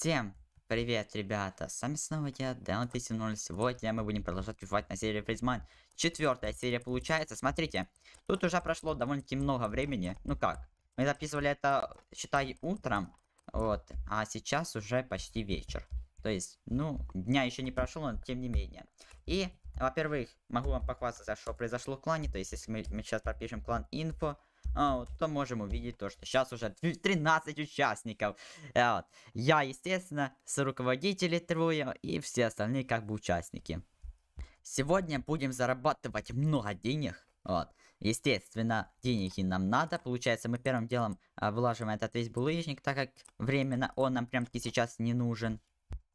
Всем привет, ребята! С вами снова я, Дэн 370. Сегодня мы будем продолжать убивать на серии Фризман. Четвертая серия получается. Смотрите, тут уже прошло довольно-таки много времени. Ну как, мы записывали это, считай, утром. Вот, а сейчас уже почти вечер. То есть, ну, дня еще не прошло, но тем не менее. И, во-первых, могу вам похвастаться, что произошло в клане. То есть, если мы, мы сейчас пропишем клан инфо, а, то можем увидеть то, что сейчас уже 13 участников. Э, я, естественно, с руководителей трое и все остальные как бы участники. Сегодня будем зарабатывать много денег. Вот. Естественно, деньги нам надо. Получается, мы первым делом а, э, вылаживаем этот весь булыжник, так как временно он нам прям-таки сейчас не нужен.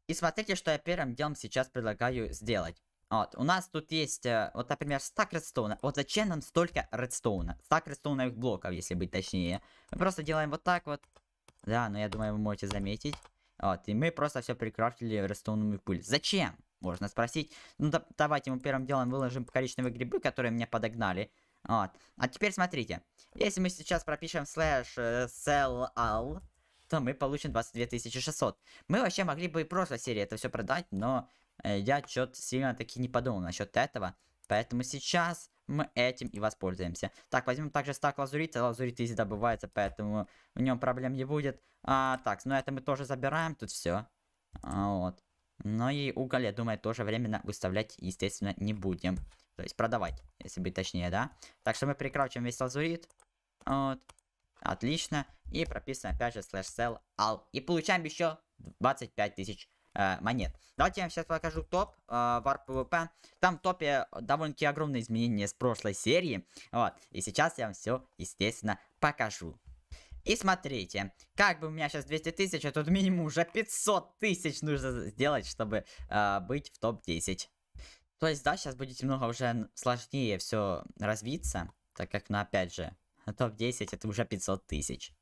И смотрите, что я первым делом сейчас предлагаю сделать. Вот, у нас тут есть, э, вот, например, стак редстоуна. Вот зачем нам столько редстоуна? Стак редстоуновых блоков, если быть точнее. Мы просто делаем вот так вот. Да, ну я думаю, вы можете заметить. Вот, и мы просто все прикрафтили редстоуновую пыль. Зачем? Можно спросить. Ну, да, давайте мы первым делом выложим коричневые грибы, которые мне подогнали. Вот. А теперь смотрите. Если мы сейчас пропишем слэш э, sell all, то мы получим 22 600. Мы вообще могли бы и в прошлой серии это все продать, но Э, я что-то сильно таки не подумал насчет этого. Поэтому сейчас мы этим и воспользуемся. Так, возьмем также стак лазурита. Лазурит изи добывается, поэтому в нем проблем не будет. А, так, ну это мы тоже забираем, тут все. А, вот. Но ну и уголь, я думаю, тоже временно выставлять, естественно, не будем. То есть продавать, если быть точнее, да? Так что мы прикручиваем весь лазурит. Вот. Отлично. И прописываем опять же слэш сел ал. И получаем еще 25 тысяч э, монет. Давайте я вам сейчас покажу топ э, War PvP. Там в топе довольно-таки огромные изменения с прошлой серии. Вот. И сейчас я вам все, естественно, покажу. И смотрите, как бы у меня сейчас 200 тысяч, а тут минимум уже 500 тысяч нужно сделать, чтобы э, быть в топ-10. То есть, да, сейчас будет немного уже сложнее все развиться, так как, ну, опять же, топ-10 это уже 500 тысяч.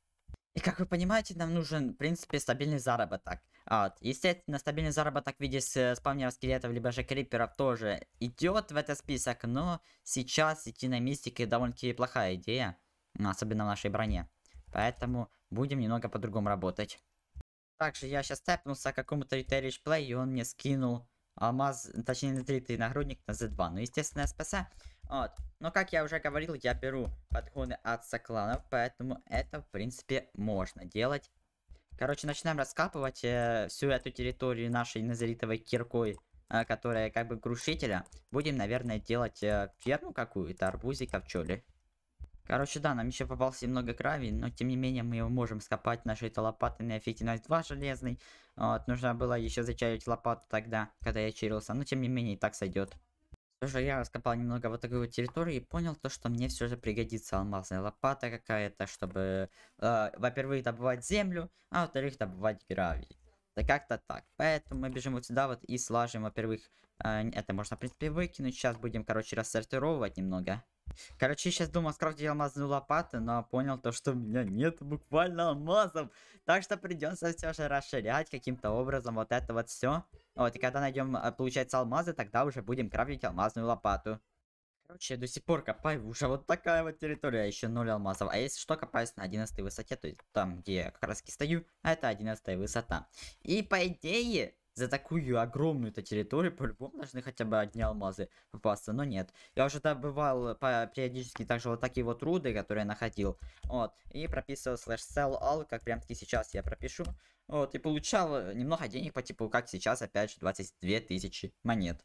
И как вы понимаете, нам нужен, в принципе, стабильный заработок. А вот. Естественно, стабильный заработок в виде спавнера скелетов, либо же криперов тоже идет в этот список, но сейчас идти на мистике довольно-таки плохая идея, особенно в нашей броне. Поэтому будем немного по-другому работать. Также я сейчас тэпнулся какому-то Retailish Play, и он мне скинул алмаз, точнее, на 3 нагрудник на Z2. Ну, естественно, спасаю. Вот. Но, как я уже говорил, я беру подходы от сокланов, поэтому это, в принципе, можно делать. Короче, начинаем раскапывать э, всю эту территорию нашей назаритовой киркой, э, которая как бы крушителя. Будем, наверное, делать э, ферму какую-то, арбузиков, чё ли. Короче, да, нам еще попался немного крови, но тем не менее мы его можем скопать нашей этой лопатой на эффективность 2 железный. Вот, нужно было еще зачарить лопату тогда, когда я чирился, но тем не менее и так сойдет. Тоже я раскопал немного вот такую территорию и понял то, что мне все же пригодится алмазная лопата какая-то, чтобы, э, во-первых, добывать землю, а во-вторых, добывать гравий. Да как-то так. Поэтому мы бежим вот сюда вот и слажим, во-первых, э, это можно, в принципе, выкинуть. Сейчас будем, короче, рассортировывать немного. Короче, сейчас думал скрафтить алмазную лопату, но понял то, что у меня нет буквально алмазов. Так что придется все же расширять каким-то образом вот это вот все. Вот, и когда найдем, а, получается, алмазы, тогда уже будем крафтить алмазную лопату. Короче, я до сих пор копаю уже вот такая вот территория, а еще 0 алмазов. А если что, копаюсь на 11 высоте, то есть там, где я как раз стою, а это 11 высота. И по идее, за такую огромную-то территорию по-любому должны хотя бы одни алмазы попасться, но нет. Я уже добывал по периодически также вот такие вот руды, которые я находил. Вот. И прописывал слэш sell all, как прям таки сейчас я пропишу. Вот. И получал немного денег по типу, как сейчас, опять же, 22 тысячи монет.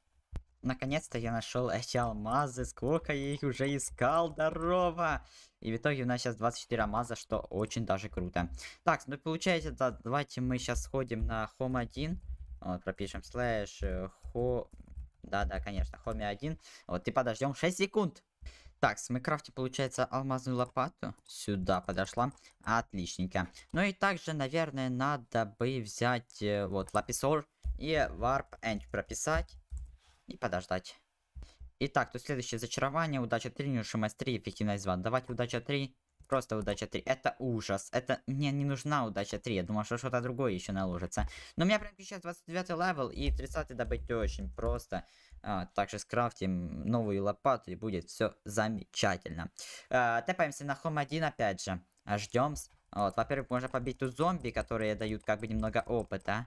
Наконец-то я нашел эти алмазы, сколько я их уже искал, здорово! И в итоге у нас сейчас 24 алмаза, что очень даже круто. Так, ну получается, да, давайте мы сейчас сходим на Home 1. Вот, э, пропишем слэш э, хо... Да-да, конечно, хоми 1. Вот, и подождем 6 секунд. Так, мы крафтим, получается, алмазную лопату. Сюда подошла. Отличненько. Ну и также, наверное, надо бы взять э, вот лаписор и варп end прописать. И подождать. Итак, то следующее зачарование. Удача 3, нюша мастерии, эффективность 2. Давайте удача 3. Просто удача 3. Это ужас. Это мне не нужна удача 3. Я думал, что что-то другое еще наложится. Но у меня прям сейчас 29 левел и 30 добыть очень просто. А, также скрафтим новую лопату и будет все замечательно. А, тэпаемся на хом 1 опять же. А, Ждем. Вот, во-первых, можно побить ту зомби, которые дают как бы немного опыта.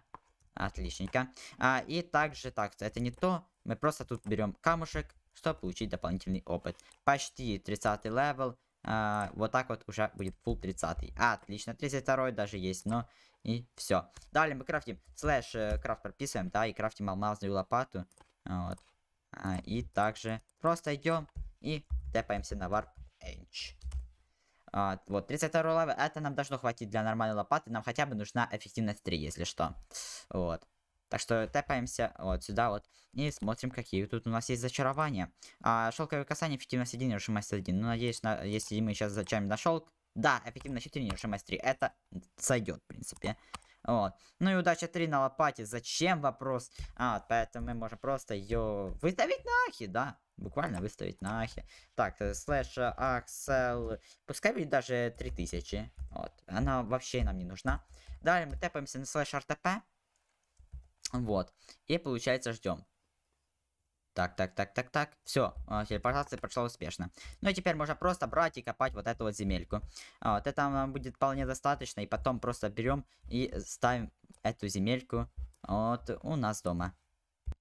Отличненько. А, и также, так, это не то. Мы просто тут берем камушек, чтобы получить дополнительный опыт. Почти 30 левел. А, вот так вот уже будет full 30. А, отлично, 32 даже есть, но и все. Далее мы крафтим слэш э, крафт прописываем, да, и крафтим алмазную лопату. Вот. А, и также просто идем и тэпаемся на варп edge. А, вот, 32 лавы, это нам должно хватить для нормальной лопаты, нам хотя бы нужна эффективность 3, если что. Вот. Так что тэпаемся вот сюда вот и смотрим, какие тут у нас есть зачарования. А, шелковое касание, эффективность 1, решимость 1. Ну, надеюсь, на, если мы сейчас зачаем на шелк, да, эффективность 4, решимость 3. Это сойдет, в принципе. Вот. Ну и удача 3 на лопате. Зачем вопрос? А, поэтому мы можем просто ее выставить на ахи, да. Буквально выставить на ахи. Так, э, слэш э, аксел. Пускай будет даже 3000. Вот. Она вообще нам не нужна. Далее мы тэпаемся на слэш ртп. Вот. И получается ждем. Так, так, так, так, так. Все, а, телепортация прошла успешно. Ну и теперь можно просто брать и копать вот эту вот земельку. А, вот это нам будет вполне достаточно. И потом просто берем и ставим эту земельку вот у нас дома.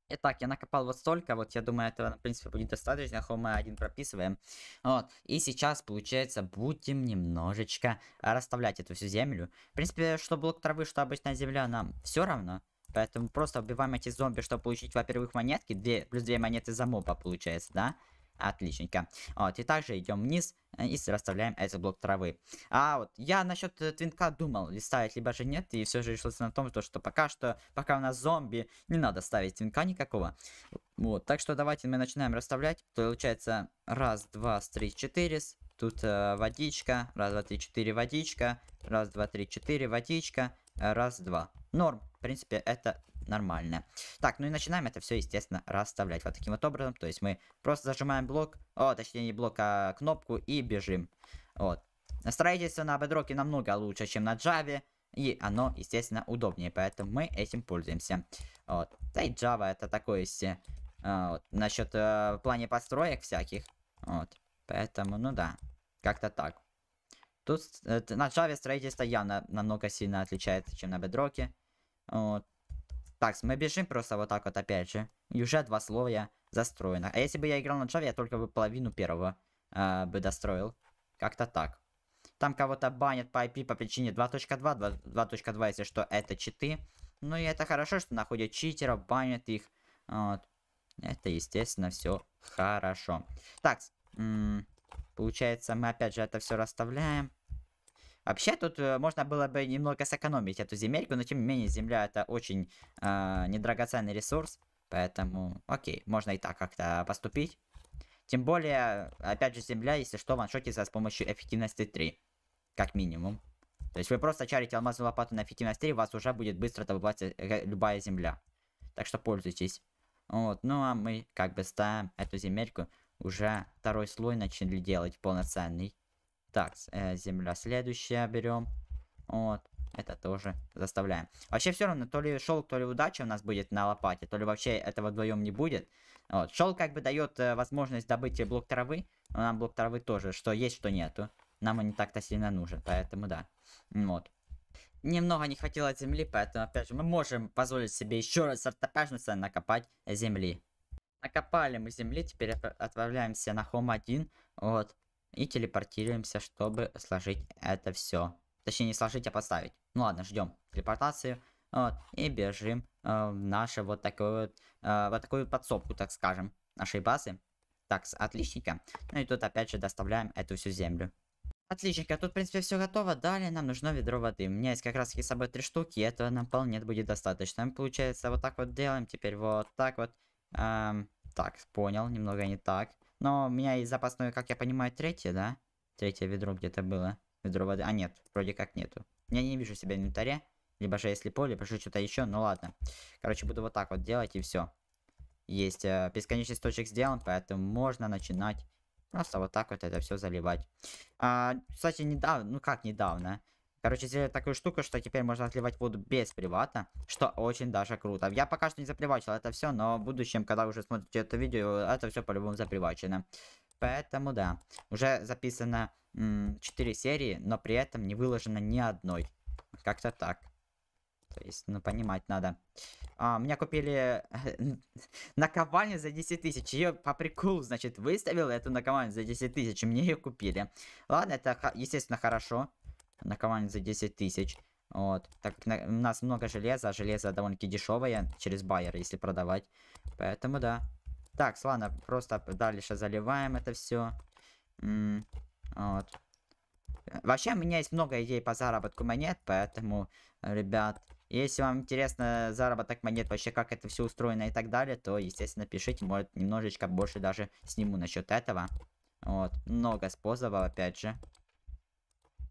Итак, я накопал вот столько, вот я думаю, этого, в принципе, будет достаточно, Home 1 прописываем. Вот, и сейчас, получается, будем немножечко расставлять эту всю землю. В принципе, что блок травы, что обычная земля, нам все равно. Поэтому просто убиваем эти зомби, чтобы получить, во-первых, монетки. Две, плюс две монеты за моба получается, да? Отличненько. Вот, и также идем вниз э, и расставляем этот блок травы. А вот я насчет э, твинка думал, ли ставить, либо же нет, и все же решился на том, что пока что, пока у нас зомби, не надо ставить твинка никакого. Вот, так что давайте мы начинаем расставлять. Получается, раз, два, три, четыре. Тут э, водичка, раз, два, три, четыре, водичка, раз, два, три, четыре, водичка, э, раз, два. Норм. В принципе, это нормально. Так, ну и начинаем это все, естественно, расставлять вот таким вот образом. То есть мы просто зажимаем блок, о, точнее не блок, а кнопку и бежим. Вот. Строительство на бедроке намного лучше, чем на Java. И оно, естественно, удобнее, поэтому мы этим пользуемся. Вот. Да и Java это такое все. А, вот. Насчет э, в плане построек всяких. Вот. Поэтому, ну да. Как-то так. Тут э, на Java строительство явно намного сильно отличается, чем на бедроке. Вот. Так, мы бежим просто вот так вот опять же. И уже два слоя застроено. А если бы я играл на Java, я только бы половину первого э, бы достроил. Как-то так. Там кого-то банят по IP по причине 2.2. 2.2, если что, это читы. Ну и это хорошо, что находят читеров, банят их. Вот. Это, естественно, все хорошо. Так, получается, мы опять же это все расставляем. Вообще тут э, можно было бы немного сэкономить эту земельку, но тем не менее земля это очень э, недрагоценный ресурс, поэтому окей, можно и так как-то поступить. Тем более, опять же, земля, если что, ваншотится с помощью эффективности 3, как минимум. То есть вы просто чарите алмазную лопату на эффективность 3, у вас уже будет быстро добываться э, любая земля. Так что пользуйтесь. Вот, ну а мы как бы ставим эту земельку уже второй слой начали делать полноценный. Так, э, земля следующая берем. Вот. Это тоже заставляем. Вообще все равно, то ли шелк, то ли удача у нас будет на лопате, то ли вообще этого вдвоем не будет. Вот. Шелк как бы дает э, возможность добыть блок травы, но нам блок травы тоже, что есть, что нету. Нам он не так-то сильно нужен, поэтому да. Вот. Немного не хватило земли, поэтому опять же мы можем позволить себе еще раз ортопяжница накопать земли. Накопали мы земли, теперь отправляемся на Home 1. Вот. И телепортируемся, чтобы сложить это все. Точнее, не сложить, а поставить. Ну ладно, ждем телепортацию. Вот, и бежим э, в нашу вот такую вот, э, вот такую подсобку, так скажем, нашей базы. Так, отличненько. Ну и тут опять же доставляем эту всю землю. Отличненько, тут в принципе все готово. Далее нам нужно ведро воды. У меня есть как раз таки с собой три штуки, и этого нам вполне будет достаточно. Мы, получается, вот так вот делаем, теперь вот так вот. Эм, так, понял, немного не так. Но у меня есть запасное, как я понимаю, третье, да? Третье ведро где-то было. Ведро воды. А нет, вроде как нету. Я не вижу себя в инвентаре. Либо же если поле, либо же что-то еще. Ну ладно. Короче, буду вот так вот делать и все. Есть э, бесконечность точек сделан, поэтому можно начинать просто вот так вот это все заливать. А, кстати, недавно, ну как недавно, а? Короче, сделали такую штуку, что теперь можно отливать воду без привата, что очень даже круто. Я пока что не запривачил это все, но в будущем, когда уже смотрите это видео, это все по-любому запривачено. Поэтому да, уже записано 4 серии, но при этом не выложено ни одной. Как-то так. То есть, ну, понимать надо. А, меня купили э, наковальню за 10 тысяч. Ее по приколу, значит, выставил эту наковальню за 10 тысяч. Мне ее купили. Ладно, это, естественно, хорошо наковальню за 10 тысяч. Вот, так как на, у нас много железа, а железо довольно-таки дешевое через байер, если продавать. Поэтому да. Так, ладно, просто дальше заливаем это все. Вот. Вообще, у меня есть много идей по заработку монет, поэтому, ребят, если вам интересно заработок монет, вообще как это все устроено и так далее, то, естественно, пишите, может, немножечко больше даже сниму насчет этого. Вот, много способов, опять же.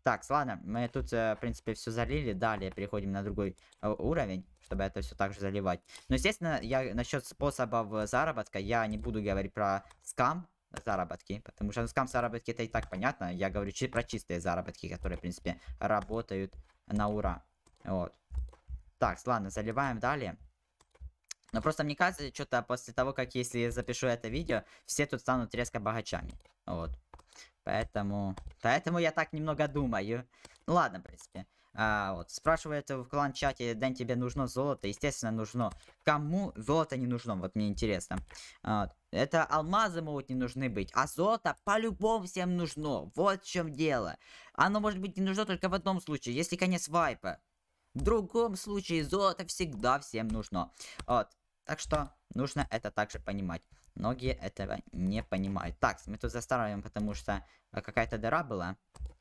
Так, ладно, мы тут, э, в принципе, все залили. Далее переходим на другой э, уровень, чтобы это все также заливать. Но, естественно, я насчет способов э, заработка, я не буду говорить про скам, заработки, потому что ну, скам заработки это и так понятно, я говорю чи про чистые заработки, которые, в принципе, работают на ура, вот. Так, ладно, заливаем далее. Но просто мне кажется, что-то после того, как если я запишу это видео, все тут станут резко богачами, вот. Поэтому... Поэтому я так немного думаю. Ну ладно, в принципе. А, вот, спрашивают в клан-чате, Дэн, тебе нужно золото? Естественно, нужно. Кому золото не нужно? Вот мне интересно. А, это алмазы могут не нужны быть, а золото по-любому всем нужно. Вот в чем дело. Оно может быть не нужно только в одном случае, если конец вайпа. В другом случае золото всегда всем нужно. Вот, так что нужно это также понимать. Многие этого не понимают. Так, мы тут застраиваем, потому что э, какая-то дыра была.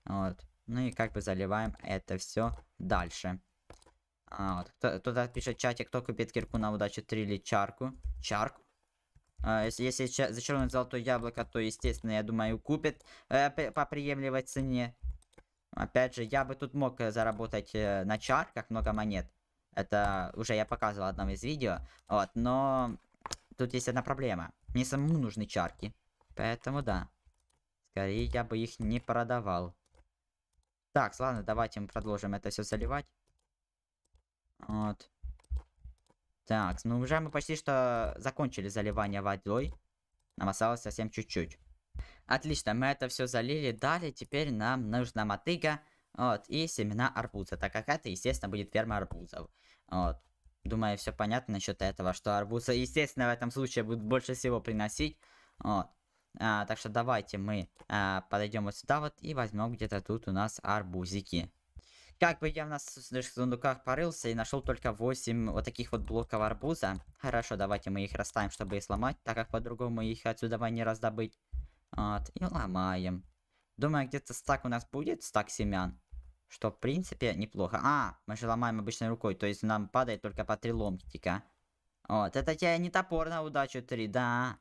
Вот. Ну и как бы заливаем это все дальше. А, вот. Кто, туда пишет в чате, кто купит кирку на удачу 3 или чарку. Чарку. А, если, если зачернуть золотое яблоко, то, естественно, я думаю, купит э, по приемлемой цене. Опять же, я бы тут мог э, заработать э, на чарках много монет. Это уже я показывал в одном из видео. Вот, но тут есть одна проблема. Мне самому нужны чарки. Поэтому да. Скорее я бы их не продавал. Так, ладно, давайте мы продолжим это все заливать. Вот. Так, ну уже мы почти что закончили заливание водой. Нам осталось совсем чуть-чуть. Отлично, мы это все залили. Далее теперь нам нужна мотыга. Вот, и семена арбуза, так как это, естественно, будет ферма арбузов. Вот. Думаю, все понятно насчет этого, что арбузы, естественно, в этом случае будет больше всего приносить. Вот. А, так что давайте мы а, подойдем вот сюда вот и возьмем где-то тут у нас арбузики. Как бы я у нас в сундуках порылся и нашел только 8 вот таких вот блоков арбуза. Хорошо, давайте мы их расставим, чтобы их сломать, так как по-другому их отсюда не раздобыть. Вот, и ломаем. Думаю, где-то стак у нас будет, стак семян. Что, в принципе, неплохо. А, мы же ломаем обычной рукой, то есть нам падает только по три ломтика. Вот, это я не топор на удачу три, да.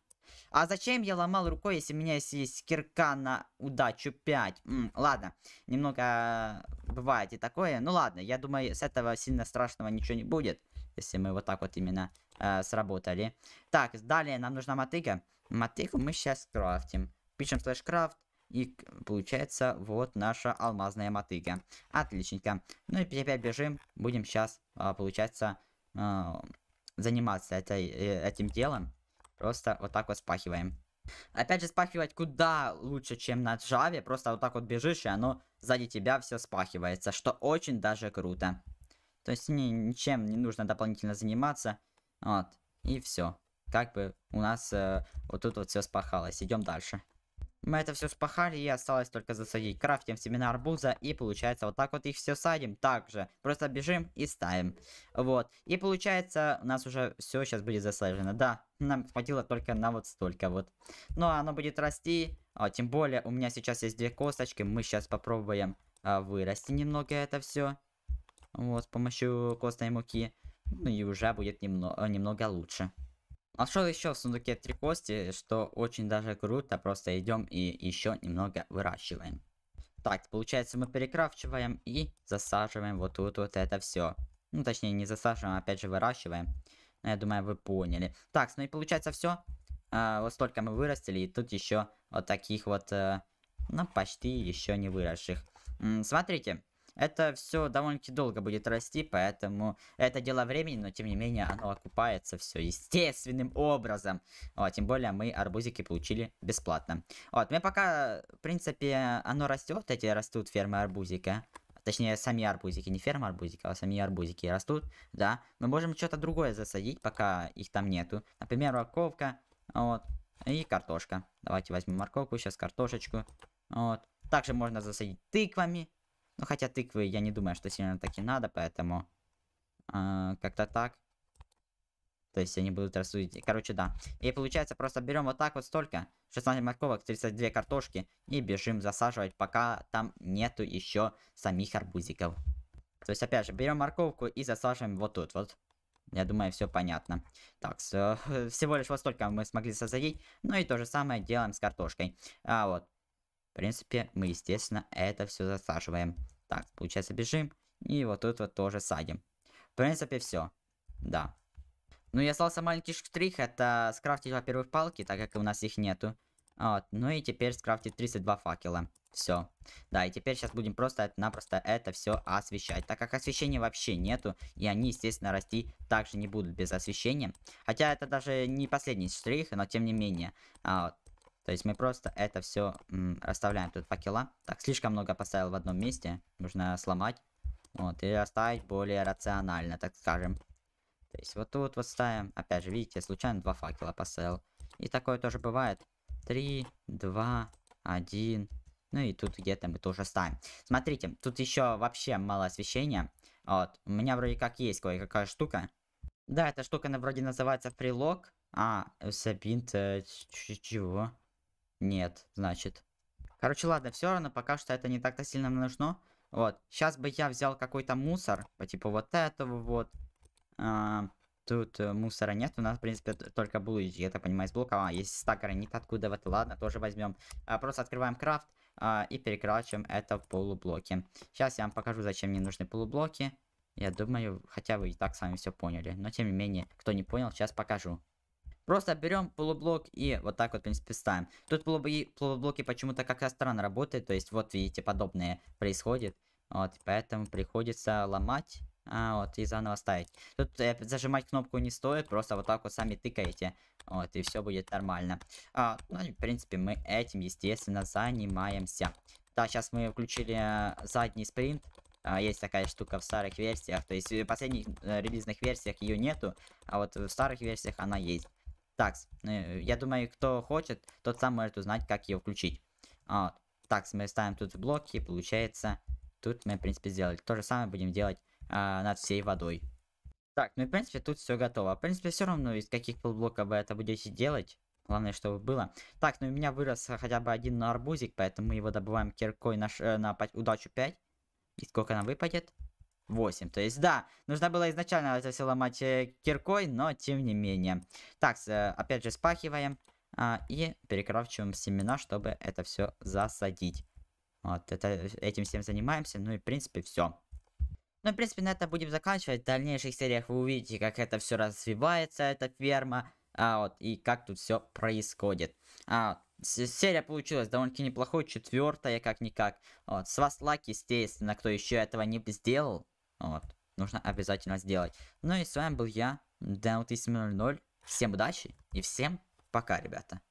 А зачем я ломал рукой, если у меня есть кирка на удачу 5? М -м, ладно, немного бывает и такое. Ну ладно, я думаю, с этого сильно страшного ничего не будет, если мы вот так вот именно э, сработали. Так, далее нам нужна мотыга. Мотыгу мы сейчас крафтим. Пишем слэш крафт. И получается вот наша алмазная мотыга. Отличненько. Ну и опять бежим. Будем сейчас, а, получается, а, заниматься этой, э, этим делом. Просто вот так вот спахиваем. Опять же, спахивать куда лучше, чем на джаве. Просто вот так вот бежишь, и оно сзади тебя все спахивается. Что очень даже круто. То есть ни, ничем не нужно дополнительно заниматься. Вот. И все. Как бы у нас э, вот тут вот все спахалось. Идем дальше. Мы это все спахали, и осталось только засадить. Крафтим семена арбуза, и получается вот так вот их все садим. Также просто бежим и ставим. Вот. И получается, у нас уже все сейчас будет засажено. Да, нам хватило только на вот столько вот. Но оно будет расти. А, тем более, у меня сейчас есть две косточки. Мы сейчас попробуем а, вырасти немного это все. Вот, с помощью костной муки. Ну и уже будет немного, а, немного лучше. Нашел еще в сундуке три кости, что очень даже круто. Просто идем и еще немного выращиваем. Так, получается мы перекрафчиваем и засаживаем вот тут вот это все. Ну, точнее, не засаживаем, а опять же выращиваем. Ну, я думаю, вы поняли. Так, ну и получается все. А, вот столько мы вырастили, и тут еще вот таких вот, э, ну, почти еще не выросших. М -м, смотрите, это все довольно-таки долго будет расти, поэтому это дело времени, но тем не менее оно окупается все естественным образом. Вот, тем более мы арбузики получили бесплатно. Вот, мне пока, в принципе, оно растет, эти растут фермы арбузика. Точнее, сами арбузики, не ферма арбузика, а сами арбузики растут, да. Мы можем что-то другое засадить, пока их там нету. Например, морковка, вот, и картошка. Давайте возьмем морковку, сейчас картошечку, вот. Также можно засадить тыквами, ну, хотя тыквы, я не думаю, что сильно так и надо, поэтому... Э, Как-то так. То есть они будут рассудить. Короче, да. И получается, просто берем вот так вот столько. 16 морковок, 32 картошки. И бежим засаживать, пока там нету еще самих арбузиков. То есть, опять же, берем морковку и засаживаем вот тут вот. Я думаю, все понятно. Так, всего лишь вот столько мы смогли созадить. Ну и то же самое делаем с картошкой. А вот, в принципе, мы, естественно, это все засаживаем. Так, получается, бежим. И вот тут вот тоже садим. В принципе, все. Да. Ну и остался маленький штрих, это скрафтить, во-первых, палки, так как у нас их нету. Вот, ну и теперь скрафтить 32 факела. Все. Да, и теперь сейчас будем просто-напросто это все освещать. Так как освещения вообще нету, и они, естественно, расти также не будут без освещения. Хотя это даже не последний штрих, но тем не менее. А вот. То есть мы просто это все оставляем. Тут факела. Так, слишком много поставил в одном месте. Нужно сломать. Вот, и оставить более рационально, так скажем. То есть вот тут вот ставим. Опять же, видите, случайно два факела поставил. И такое тоже бывает. Три, два, один. Ну и тут где-то мы тоже ставим. Смотрите, тут еще вообще мало освещения. Вот, у меня вроде как есть кое-какая штука. Да, эта штука она вроде называется прилог. А, сабинт, чего? Нет, значит. Короче, ладно, все равно пока что это не так-то сильно нужно. Вот, сейчас бы я взял какой-то мусор, по типу вот этого вот. А, тут э, мусора нет, у нас, в принципе, только булыжники, я так понимаю, из блока. А, есть стакеры, нет откуда вот, ладно, тоже возьмем. А, просто открываем крафт а, и перекрачиваем это в полублоки. Сейчас я вам покажу, зачем мне нужны полублоки. Я думаю, хотя вы и так сами все поняли, но тем не менее, кто не понял, сейчас покажу. Просто берем полублок и вот так вот, в принципе, ставим. Тут полублоки почему-то как-то странно работают. То есть, вот, видите, подобное происходит. Вот, поэтому приходится ломать. А, вот, и заново ставить. Тут э, зажимать кнопку не стоит, просто вот так вот сами тыкаете. Вот, и все будет нормально. А, ну, в принципе, мы этим, естественно, занимаемся. Да, сейчас мы включили э, задний спринт. А, есть такая штука в старых версиях. То есть в э, последних э, релизных версиях ее нету, а вот в старых версиях она есть. Так, э, я думаю, кто хочет, тот сам может узнать, как ее включить. А, вот. Так, мы ставим тут блоки, получается, тут мы, в принципе, сделали. То же самое будем делать а, над всей водой. Так, ну и, в принципе, тут все готово. В принципе, все равно, из каких полблока вы это будете делать. Главное, чтобы было. Так, ну у меня вырос хотя бы один арбузик, поэтому мы его добываем киркой на, ш... Э, на удачу 5. И сколько она выпадет? 8. То есть, да, нужно было изначально это все ломать э, киркой, но тем не менее. Так, э, опять же спахиваем а, и перекрафчиваем семена, чтобы это все засадить. Вот, это, э, этим всем занимаемся, ну и в принципе все. Ну, в принципе, на это будем заканчивать. В дальнейших сериях вы увидите, как это все развивается, эта ферма, а, вот, и как тут все происходит. А, серия получилась довольно-таки неплохой, четвертая как-никак. Вот, с вас лайк, естественно, кто еще этого не сделал. Вот. Нужно обязательно сделать. Ну и с вами был я, Дэн 1000. Всем удачи и всем пока, ребята.